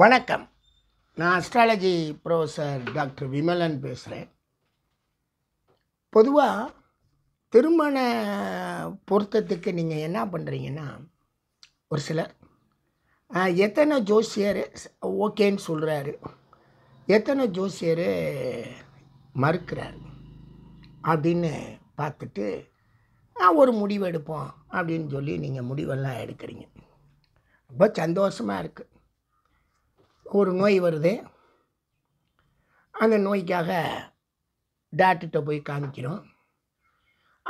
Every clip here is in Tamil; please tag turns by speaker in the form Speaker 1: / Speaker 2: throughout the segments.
Speaker 1: வணக்கம் நான் அஸ்ட்ராலஜி ப்ரொஃபஸர் டாக்டர் விமலன் பேசுகிறேன் பொதுவாக திருமண பொருத்தத்துக்கு நீங்கள் என்ன பண்ணுறீங்கன்னா ஒரு சிலர் எத்தனை ஜோசியர் ஓகேன்னு சொல்கிறாரு எத்தனை ஜோசியர் மறுக்கிறாரு அப்படின்னு பார்த்துட்டு நான் ஒரு முடிவு எடுப்போம் அப்படின்னு சொல்லி நீங்கள் முடிவெல்லாம் எடுக்கிறீங்க ரொம்ப சந்தோஷமாக இருக்குது ஒரு நோய் வருது அந்த நோய்க்காக டாக்டர்கிட்ட போய் காமிக்கிறோம்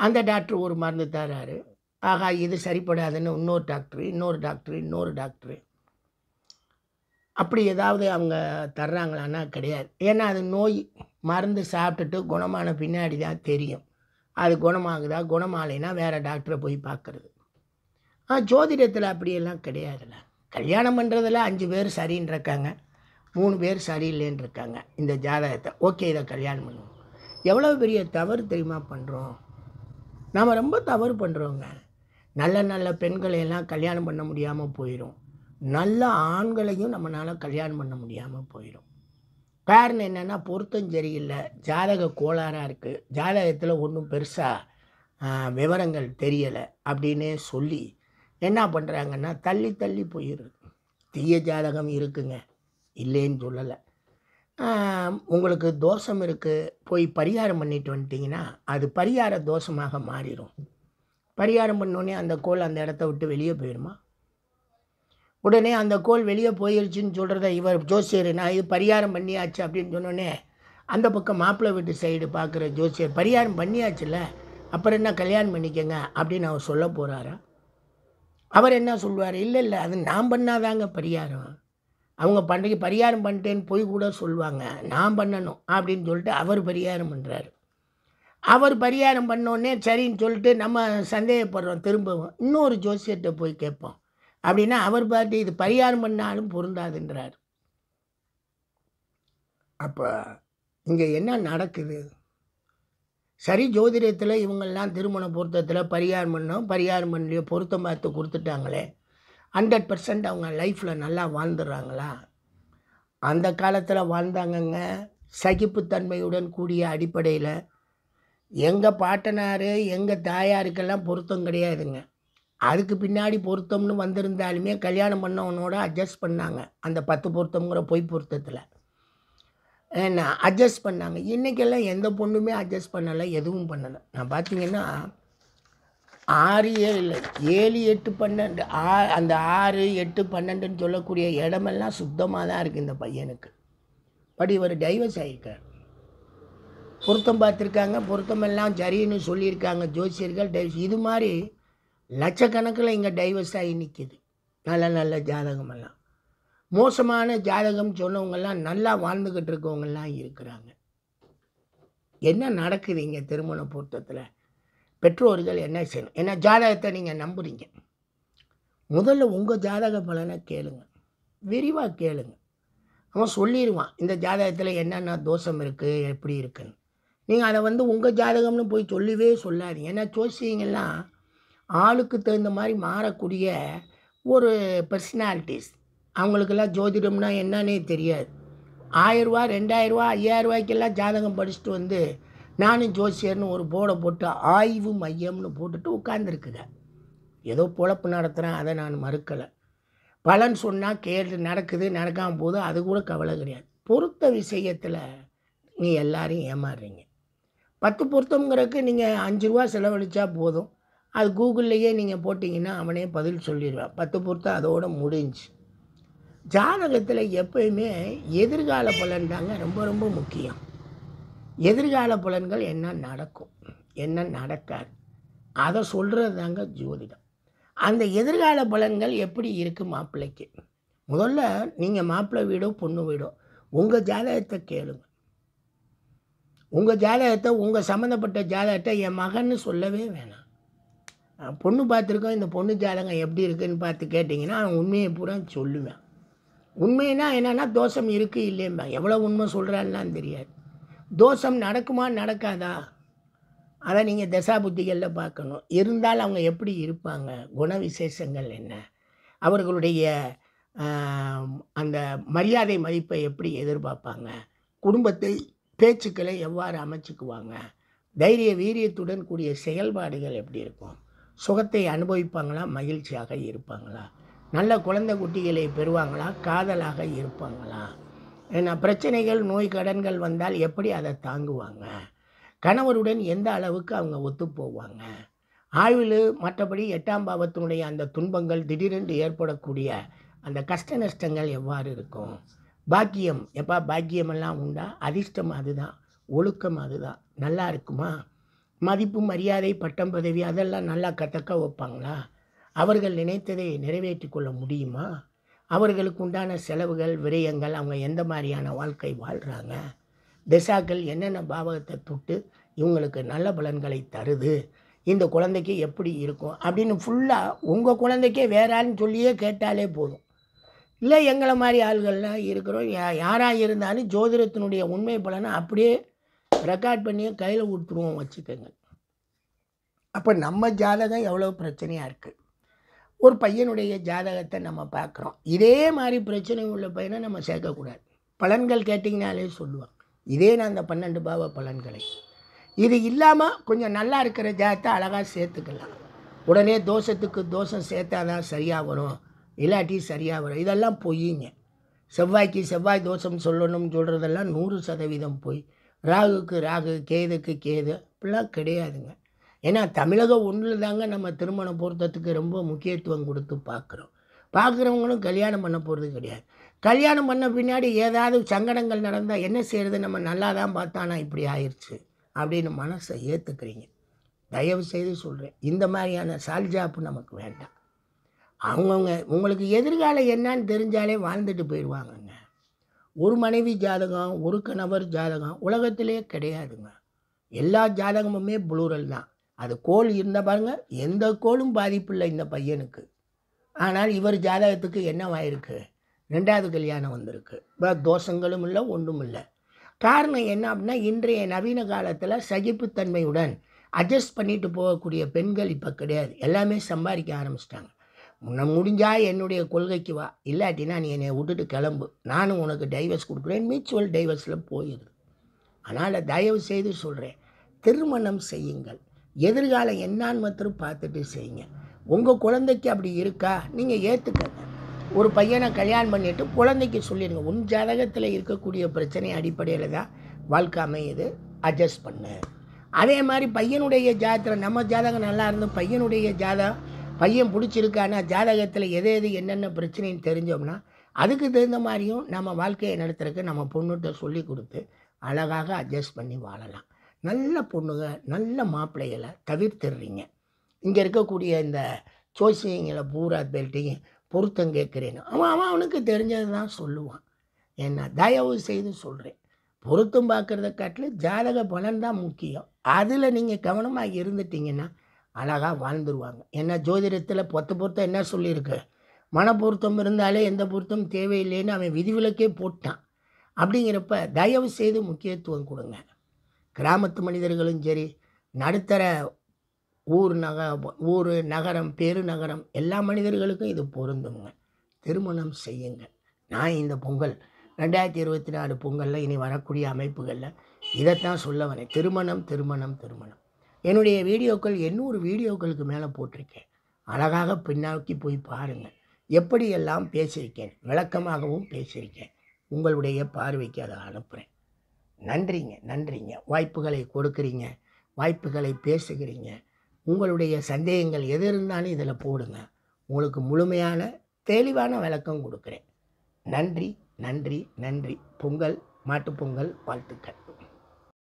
Speaker 1: அந்த டாக்டர் ஒரு மருந்து தராரு ஆகா இது சரிப்படாதுன்னு இன்னொரு டாக்டர் இன்னொரு டாக்டர் இன்னொரு டாக்டர் அப்படி ஏதாவது அவங்க தர்றாங்களான்னா கிடையாது ஏன்னா அது நோய் மருந்து சாப்பிட்டுட்டு குணமான பின்னாடி தான் தெரியும் அது குணமாகுதா குணமாலைனா வேறு டாக்டரை போய் பார்க்குறது ஆ ஜோதிடத்தில் அப்படியெல்லாம் கிடையாதுல்ல கல்யாணம் பண்ணுறதில் அஞ்சு பேர் சரின்னு இருக்காங்க மூணு பேர் சரியில்லைன்னு இருக்காங்க இந்த ஜாதகத்தை ஓகே இதை கல்யாணம் பண்ணுவோம் எவ்வளோ பெரிய தவறு தெரியுமா பண்ணுறோம் நாம் ரொம்ப தவறு பண்ணுறோங்க நல்ல நல்ல பெண்களையெல்லாம் கல்யாணம் பண்ண முடியாமல் போயிடும் நல்ல ஆண்களையும் நம்மளால் கல்யாணம் பண்ண முடியாமல் போயிடும் காரணம் என்னென்னா பொருத்தம் சரியில்லை ஜாதக கோளாறாக இருக்குது ஜாதகத்தில் ஒன்றும் பெருசாக விவரங்கள் தெரியலை அப்படின்னே சொல்லி என்ன பண்ணுறாங்கன்னா தள்ளி தள்ளி போயிடுது தீய ஜாதகம் இருக்குங்க இல்லைன்னு சொல்லலை உங்களுக்கு தோஷம் இருக்குது போய் பரிகாரம் பண்ணிட்டு வந்துட்டிங்கன்னா அது பரிகார தோஷமாக மாறிடும் பரிகாரம் பண்ணோடனே அந்த கோள் அந்த இடத்த விட்டு வெளியே போயிடுமா உடனே அந்த கோல் வெளியே போயிருச்சுன்னு சொல்கிறத இவர் ஜோசியர் நான் இது பரிகாரம் பண்ணியாச்சு அப்படின்னு சொன்னோடனே அந்த பக்கம் மாப்பிள்ளை வீட்டு சைடு பார்க்குற ஜோசியர் பரிகாரம் பண்ணியாச்சுல்ல அப்புறம் என்ன கல்யாணம் பண்ணிக்கோங்க அப்படின்னு அவர் சொல்ல போகிறாரா அவர் என்ன சொல்வார் இல்லை இல்லை அது நான் பண்ணாதாங்க பரிகாரம் அவங்க பண்டிகை பரிகாரம் பண்ணிட்டேன்னு போய் கூட சொல்லுவாங்க நான் பண்ணணும் அப்படின்னு சொல்லிட்டு அவர் பரிகாரம் பண்ணுறாரு அவர் பரிகாரம் பண்ணோடனே சரின்னு சொல்லிட்டு நம்ம சந்தேகப்படுறோம் திரும்பவும் இன்னொரு ஜோசியர்கிட்ட போய் கேட்போம் அப்படின்னா அவர் பார்த்து இது பரிகாரம் பண்ணாலும் பொருந்தாதுன்றார் அப்போ இங்கே என்ன நடக்குது சரி ஜோதிடத்தில் இவங்கெல்லாம் திருமண பொருத்தத்தில் பரிகாரம் பண்ணோம் பரிகாரம் பண்ணலையோ பொருத்தம் பார்த்து கொடுத்துட்டாங்களே ஹண்ட்ரட் பர்சன்ட் அவங்க லைஃப்பில் நல்லா வாழ்ந்துடுறாங்களா அந்த காலத்தில் வாழ்ந்தாங்கங்க சகிப்புத்தன்மையுடன் கூடிய அடிப்படையில் எங்கள் பாட்டனார் எங்கள் தாயாருக்கெல்லாம் பொருத்தம் கிடையாதுங்க அதுக்கு பின்னாடி பொருத்தம்னு வந்திருந்தாலுமே கல்யாணம் பண்ணவனோட அட்ஜஸ்ட் பண்ணாங்க அந்த பத்து பொருத்தம்ங்கிற பொய் பொருத்தத்தில் என்ன அட்ஜஸ்ட் பண்ணாங்க இன்றைக்கெல்லாம் எந்த பொண்ணுமே அட்ஜஸ்ட் பண்ணலை எதுவும் பண்ணலை நான் பார்த்தீங்கன்னா ஆறு ஏழு இல்லை ஏழு எட்டு பன்னெண்டு ஆ அந்த ஆறு எட்டு பன்னெண்டுன்னு சொல்லக்கூடிய இடமெல்லாம் சுத்தமாக தான் இருக்குது இந்த பையனுக்கு பட் இவர் டைவர்ஸ் ஆகிருக்கார் பொருத்தம் பார்த்துருக்காங்க பொருத்தமெல்லாம் சரின்னு சொல்லியிருக்காங்க ஜோசியர்கள் டைவர்ஸ் இது மாதிரி லட்சக்கணக்கில் இங்கே டைவர்ஸ் ஆகி நிற்கிது நல்ல நல்ல ஜாதகமெல்லாம் மோசமான ஜாதகம் சொன்னவங்கெல்லாம் நல்லா வாழ்ந்துக்கிட்டு இருக்கவங்கெல்லாம் இருக்கிறாங்க என்ன நடக்குது இங்கே திருமண பொருத்தத்தில் பெற்றோர்கள் என்ன செய்யணும் ஏன்னா ஜாதகத்தை நீங்கள் நம்புறீங்க முதல்ல உங்கள் ஜாதக பலனை கேளுங்க விரிவாக கேளுங்க அவன் சொல்லிடுவான் இந்த ஜாதகத்தில் என்னென்ன தோஷம் இருக்குது எப்படி இருக்குன்னு நீங்கள் அதை வந்து உங்கள் ஜாதகம்னு போய் சொல்லவே சொல்லாதீங்க ஏன்னா ஜோசியங்கள்லாம் ஆளுக்கு தகுந்த மாதிரி மாறக்கூடிய ஒரு பர்சனாலிட்டிஸ் அவங்களுக்கெல்லாம் ஜோதிடம்னா என்னன்னே தெரியாது ஆயிரரூவா ரெண்டாயிரரூவா ஐயாயிரரூவாய்க்கெல்லாம் ஜாதகம் படிச்சுட்டு வந்து நானும் ஜோசியர்னு ஒரு போர்டை போட்டு ஆய்வு மையம்னு போட்டுட்டு உட்காந்துருக்குங்க ஏதோ பொழப்பு நடத்துகிறேன் அதை நான் மறுக்கலை பலன் சொன்னால் கேடு நடக்குது நடக்காமல் போது அது கூட கவலை கிடையாது பொருத்த விஷயத்தில் நீ எல்லாரையும் ஏமாறுறீங்க பத்து பொருத்தங்கிறதுக்கு நீங்கள் அஞ்சு ரூபா செலவழித்தா போதும் அது கூகுள்லேயே நீங்கள் போட்டிங்கன்னா அவனே பதில் சொல்லிடுவான் பத்து பொறுத்த அதோடு முடிஞ்சு ஜாதகத்தில் எப்பயுமே எதிர்கால பலன்தாங்க ரொம்ப ரொம்ப முக்கியம் எதிர்கால பலன்கள் என்ன நடக்கும் என்ன நடக்காது அதை சொல்கிறது தாங்க ஜோதிடம் அந்த எதிர்கால பலன்கள் எப்படி இருக்குது மாப்பிள்ளைக்கு முதல்ல நீங்கள் மாப்பிள்ளை வீடோ பொண்ணு வீடோ உங்கள் ஜாதகத்தை கேளுங்க உங்கள் ஜாதகத்தை உங்கள் சம்மந்தப்பட்ட ஜாதகத்தை என் மகன்னு சொல்லவே வேணாம் பொண்ணு பார்த்துருக்கோம் இந்த பொண்ணு ஜாதகம் எப்படி இருக்குதுன்னு பார்த்து கேட்டிங்கன்னா அவன் உண்மையை பூரா சொல்லுவேன் உண்மைன்னா என்னென்னா தோஷம் இருக்குது இல்லையம்பா எவ்வளோ உண்மை சொல்கிறான்லாம் தெரியாது தோஷம் நடக்குமா நடக்காதா அதை நீங்கள் தசா புத்திகளில் பார்க்கணும் இருந்தால் அவங்க எப்படி இருப்பாங்க குண விசேஷங்கள் என்ன அவர்களுடைய அந்த மரியாதை மதிப்பை எப்படி எதிர்பார்ப்பாங்க குடும்பத்தை பேச்சுக்களை எவ்வாறு அமைச்சுக்குவாங்க தைரிய வீரியத்துடன் கூடிய செயல்பாடுகள் எப்படி இருக்கும் சுகத்தை அனுபவிப்பாங்களா மகிழ்ச்சியாக இருப்பாங்களா நல்ல குழந்தை குட்டிகளை பெறுவாங்களா காதலாக இருப்பாங்களா ஏன்னா பிரச்சனைகள் நோய் கடன்கள் வந்தால் எப்படி அதை தாங்குவாங்க கணவருடன் எந்த அளவுக்கு அவங்க ஒத்து போவாங்க ஆயுள் மற்றபடி எட்டாம் பாவத்தினுடைய அந்த துன்பங்கள் திடீரென்று ஏற்படக்கூடிய அந்த கஷ்ட நஷ்டங்கள் எவ்வாறு இருக்கும் பாக்கியம் எப்பா பாக்கியமெல்லாம் உண்டா அதிர்ஷ்டம் அதுதான் ஒழுக்கம் அதுதான் நல்லா இருக்குமா மதிப்பு மரியாதை பட்டம் பதவி அதெல்லாம் நல்லா கத்தக்க வைப்பாங்களா அவர்கள் நினைத்ததை நிறைவேற்றி கொள்ள முடியுமா அவர்களுக்கு உண்டான செலவுகள் விரயங்கள் அவங்க எந்த மாதிரியான வாழ்க்கை வாழ்கிறாங்க திசாக்கள் என்னென்ன பாவகத்தை தொட்டு இவங்களுக்கு நல்ல பலன்களை தருது இந்த குழந்தைக்கு எப்படி இருக்கும் அப்படின்னு ஃபுல்லாக உங்கள் குழந்தைக்கே வேறான்னு சொல்லியே கேட்டாலே போதும் இல்லை எங்களை மாதிரி ஆள்கள்லாம் இருக்கிறோம் யாராக இருந்தாலும் ஜோதிடத்தினுடைய உண்மை பலனை அப்படியே ரெக்கார்ட் பண்ணியும் கையில் விட்டுருவோம் வச்சுக்கோங்க அப்போ நம்ம ஜாதகம் எவ்வளோ பிரச்சனையாக இருக்குது ஒரு பையனுடைய ஜாதகத்தை நம்ம பார்க்குறோம் இதே மாதிரி பிரச்சனை உள்ள பையனை நம்ம சேர்க்கக்கூடாது பலன்கள் கேட்டிங்கனாலே சொல்லுவாங்க இதே நான் அந்த பன்னெண்டு பாவ பலன்களை இது இல்லாமல் கொஞ்சம் நல்லா இருக்கிற ஜாதத்தை அழகாக சேர்த்துக்கலாம் உடனே தோஷத்துக்கு தோஷம் சேர்த்தா தான் சரியாக வரும் இல்லாட்டி சரியாக வரும் இதெல்லாம் பொய்யுங்க செவ்வாய்க்கு செவ்வாய் தோஷம் சொல்லணும்னு சொல்கிறதெல்லாம் நூறு சதவீதம் போய் ராகுக்கு ராகு கேதுக்கு கேது அப்படிலாம் கிடையாதுங்க ஏன்னா தமிழக ஒன்றில் தாங்க நம்ம திருமண பொருத்தத்துக்கு ரொம்ப முக்கியத்துவம் கொடுத்து பார்க்குறோம் பார்க்குறவங்களும் கல்யாணம் பண்ண போகிறது கிடையாது கல்யாணம் பண்ண பின்னாடி ஏதாவது சங்கடங்கள் நடந்தால் என்ன செய்கிறது நம்ம நல்லா தான் பார்த்தானா இப்படி ஆயிடுச்சு அப்படின்னு மனசை ஏற்றுக்கிறீங்க தயவு செய்து சொல்கிறேன் இந்த மாதிரியான சால்ஜாப்பு நமக்கு வேண்டாம் அவங்கவுங்க உங்களுக்கு எதிர்காலம் என்னன்னு தெரிஞ்சாலே வாழ்ந்துட்டு போயிடுவாங்க ஒரு மனைவி ஜாதகம் ஒரு கணவர் ஜாதகம் உலகத்திலே கிடையாதுங்க எல்லா ஜாதகமுமே புளூரல் தான் அது கோல் இருந்த பாருங்க எந்த கோலும் பாதிப்பில்லை இந்த பையனுக்கு ஆனால் இவர் ஜாதகத்துக்கு என்னவாயிருக்கு ரெண்டாவது கல்யாணம் வந்திருக்கு இப்போ தோஷங்களும் இல்லை ஒன்றும் இல்லை காரணம் என்ன அப்படின்னா இன்றைய நவீன காலத்தில் சகிப்புத்தன்மையுடன் அட்ஜஸ்ட் பண்ணிட்டு போகக்கூடிய பெண்கள் இப்போ கிடையாது எல்லாமே சம்பாதிக்க ஆரம்பிச்சிட்டாங்க உன்னை முடிஞ்சால் என்னுடைய கொள்கைக்கு வா இல்லாட்டினா நீ என்னை விட்டுட்டு கிளம்பு நானும் உனக்கு டைவர்ஸ் கொடுக்குறேன் மியூச்சுவல் டைவர்ஸில் போயிடு அதனால் தயவு செய்து சொல்கிறேன் திருமணம் செய்யுங்கள் எதிர்காலம் என்னான்னு மாத்திரம் பார்த்துட்டு செய்யுங்க உங்கள் குழந்தைக்கு அப்படி இருக்கா நீங்கள் ஏற்றுக்கங்க ஒரு பையனை கல்யாணம் பண்ணிவிட்டு குழந்தைக்கு சொல்லிடுங்க உன் ஜாதகத்தில் இருக்கக்கூடிய பிரச்சனை அடிப்படையில் தான் வாழ்க்கை அமையுது அட்ஜஸ்ட் பண்ணு அதே மாதிரி பையனுடைய ஜாதகத்தில் நம்ம ஜாதகம் நல்லா இருந்தோம் பையனுடைய ஜாதகம் பையன் பிடிச்சிருக்கானா ஜாதகத்தில் எது எது என்னென்ன பிரச்சனைன்னு தெரிஞ்சோம்னா அதுக்கு தகுந்த மாதிரியும் நம்ம வாழ்க்கையை நடத்துறதுக்கு நம்ம பொண்ணுகிட்ட சொல்லி கொடுத்து அழகாக அட்ஜஸ்ட் பண்ணி வாழலாம் நல்ல பொண்ணுங்க நல்ல மாப்பிள்ளைகளை தவிர்த்துடுறீங்க இங்கே இருக்கக்கூடிய இந்த சோசியங்களை பூரா பெல்ட்டையும் பொருத்தம் கேட்குறேன்னு அவன் அவன் அவனுக்கு தெரிஞ்சது தான் சொல்லுவான் என்ன தயவு செய்து சொல்கிறேன் பொருத்தம் பார்க்குறத காட்டிலும் ஜாதக பலன் தான் முக்கியம் அதில் நீங்கள் கவனமாக இருந்துட்டிங்கன்னா அழகாக வாழ்ந்துருவாங்க ஏன்னா ஜோதிடத்தில் பொத்த பொருத்தம் என்ன சொல்லியிருக்கு மனப்பொருத்தம் இருந்தாலே எந்த பொருத்தமும் தேவையில்லைன்னு அவன் விதிவிலக்கே போட்டான் அப்படிங்கிறப்ப தயவு செய்து முக்கியத்துவம் கொடுங்க கிராமத்து மனிதர்களும் சரி நடுத்தர ஊர் நக ஊர் நகரம் பெருநகரம் எல்லா மனிதர்களுக்கும் இது பொருந்துங்க திருமணம் செய்யுங்க நான் இந்த பொங்கல் ரெண்டாயிரத்தி இருபத்தி நாலு பொங்கலில் இனி வரக்கூடிய அமைப்புகளில் இதைத்தான் சொல்ல வரேன் திருமணம் திருமணம் திருமணம் என்னுடைய வீடியோக்கள் எண்ணூறு வீடியோக்களுக்கு மேலே போட்டிருக்கேன் அழகாக பின்னாக்கி போய் பாருங்கள் எப்படியெல்லாம் பேசியிருக்கேன் விளக்கமாகவும் பேசியிருக்கேன் உங்களுடைய பார்வைக்கு அதை அனுப்புகிறேன் நன்றிங்க நன்றிங்க வாய்ப்புகளை கொடுக்குறீங்க வாய்ப்புகளை பேசுகிறீங்க உங்களுடைய சந்தேகங்கள் எது இருந்தாலும் இதில் போடுங்க உங்களுக்கு முழுமையான தெளிவான விளக்கம் கொடுக்குறேன் நன்றி நன்றி நன்றி பொங்கல் மாட்டுப்பொங்கல் வாழ்த்துக்கள்